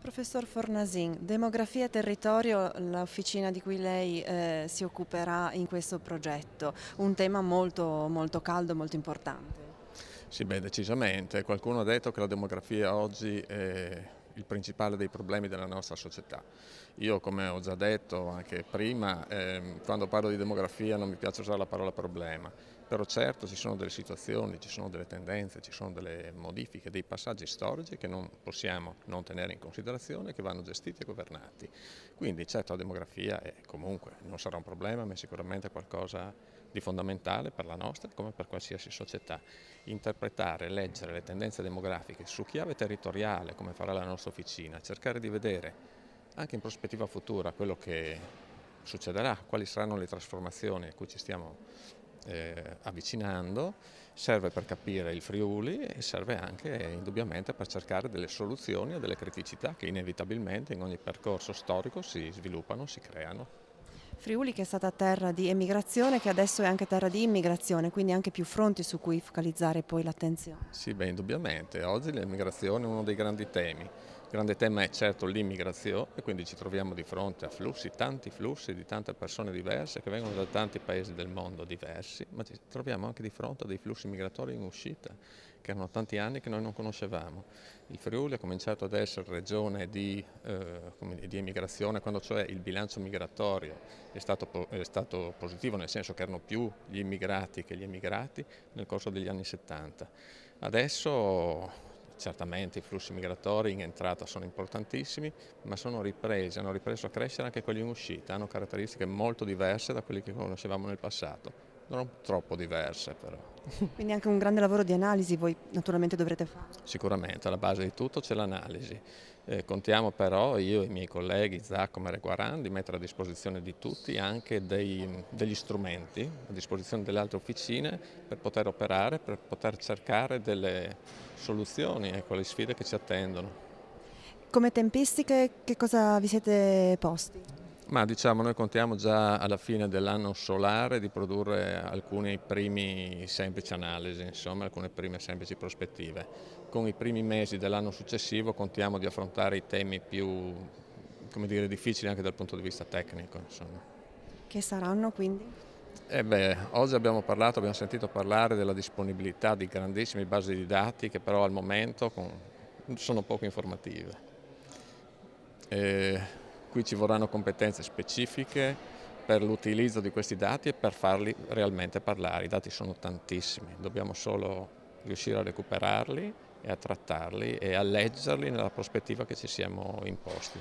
Professor Fornasin, Demografia e Territorio, l'officina di cui lei eh, si occuperà in questo progetto, un tema molto, molto caldo, molto importante. Sì, beh, decisamente. Qualcuno ha detto che la demografia oggi è il principale dei problemi della nostra società. Io come ho già detto anche prima, ehm, quando parlo di demografia non mi piace usare la parola problema, però certo ci sono delle situazioni, ci sono delle tendenze, ci sono delle modifiche, dei passaggi storici che non possiamo non tenere in considerazione, che vanno gestiti e governati. Quindi certo la demografia è, comunque non sarà un problema, ma è sicuramente qualcosa di fondamentale per la nostra come per qualsiasi società. Interpretare leggere le tendenze demografiche su chiave territoriale, come farà la nostra officina, cercare di vedere anche in prospettiva futura quello che succederà, quali saranno le trasformazioni a cui ci stiamo eh, avvicinando, serve per capire il Friuli e serve anche indubbiamente per cercare delle soluzioni a delle criticità che inevitabilmente in ogni percorso storico si sviluppano, si creano. Friuli che è stata terra di emigrazione che adesso è anche terra di immigrazione, quindi anche più fronti su cui focalizzare poi l'attenzione. Sì, beh, indubbiamente. Oggi l'emigrazione è uno dei grandi temi. Il grande tema è certo l'immigrazione e quindi ci troviamo di fronte a flussi, tanti flussi di tante persone diverse che vengono da tanti paesi del mondo diversi, ma ci troviamo anche di fronte a dei flussi migratori in uscita che erano tanti anni che noi non conoscevamo. Il Friuli è cominciato ad essere regione di, eh, di emigrazione quando cioè il bilancio migratorio è stato, è stato positivo, nel senso che erano più gli immigrati che gli emigrati nel corso degli anni 70. Adesso certamente i flussi migratori in entrata sono importantissimi, ma sono ripresi, hanno ripreso a crescere anche quelli in uscita, hanno caratteristiche molto diverse da quelle che conoscevamo nel passato, non troppo diverse però. Quindi anche un grande lavoro di analisi voi naturalmente dovrete fare. Sicuramente, alla base di tutto c'è l'analisi. Eh, contiamo però io e i miei colleghi Zacco e Guaran di mettere a disposizione di tutti anche dei, degli strumenti a disposizione delle altre officine per poter operare, per poter cercare delle soluzioni ecco, alle sfide che ci attendono. Come tempistiche che cosa vi siete posti? Ma diciamo noi contiamo già alla fine dell'anno solare di produrre alcune prime semplici analisi, insomma alcune prime semplici prospettive. Con i primi mesi dell'anno successivo contiamo di affrontare i temi più dire, difficili anche dal punto di vista tecnico. Insomma. Che saranno quindi? Eh beh, oggi abbiamo parlato, abbiamo sentito parlare della disponibilità di grandissime basi di dati che però al momento sono poco informative. E eh, qui ci vorranno competenze specifiche per l'utilizzo di questi dati e per farli realmente parlare. I dati sono tantissimi, dobbiamo solo riuscire a recuperarli e a trattarli e a leggerli nella prospettiva che ci siamo imposti.